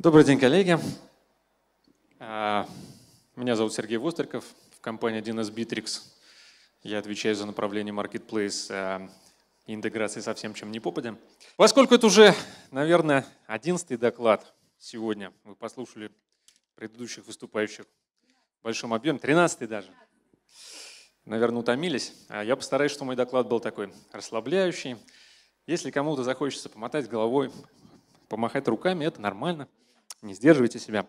Добрый день, коллеги. А, меня зовут Сергей Востриков. В компании 1С Bittrex я отвечаю за направление Marketplace а, и интеграции со всем, чем не попадем. Поскольку это уже, наверное, одиннадцатый доклад сегодня, вы послушали предыдущих выступающих в большом объеме, тринадцатый даже, наверное, утомились. А я постараюсь, чтобы мой доклад был такой расслабляющий. Если кому-то захочется помотать головой, помахать руками, это нормально – не сдерживайте себя.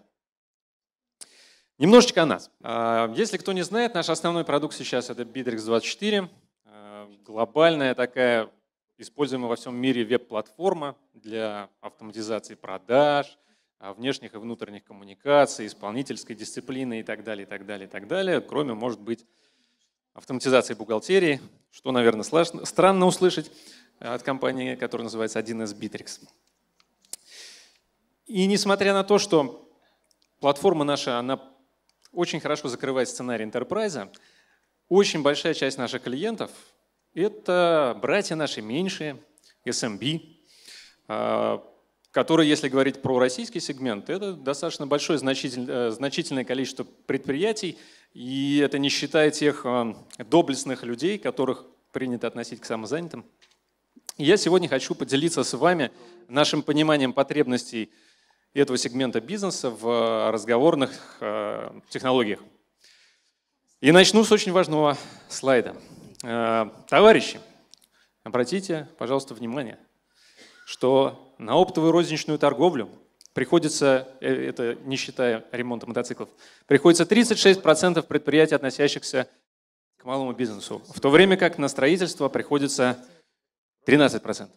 Немножечко о нас. А, если кто не знает, наш основной продукт сейчас это Bittrex24, а, глобальная такая используемая во всем мире веб-платформа для автоматизации продаж, а, внешних и внутренних коммуникаций, исполнительской дисциплины и так далее, и так далее, и так далее, кроме, может быть, автоматизации бухгалтерии, что, наверное, страшно, странно услышать от компании, которая называется 1С Bittrex. И несмотря на то, что платформа наша, она очень хорошо закрывает сценарий enterprise, очень большая часть наших клиентов – это братья наши меньшие, SMB, эм а, которые, если говорить про российский сегмент, это достаточно большое э, значительное количество предприятий, и это не считая тех э, доблестных людей, которых принято относить к самозанятым. Я сегодня хочу поделиться с вами нашим пониманием потребностей этого сегмента бизнеса в э, разговорных э, технологиях. И начну с очень важного слайда. Э, товарищи, обратите, пожалуйста, внимание, что на оптовую розничную торговлю приходится, это не считая ремонта мотоциклов, приходится 36% предприятий, относящихся к малому бизнесу, в то время как на строительство приходится 13%.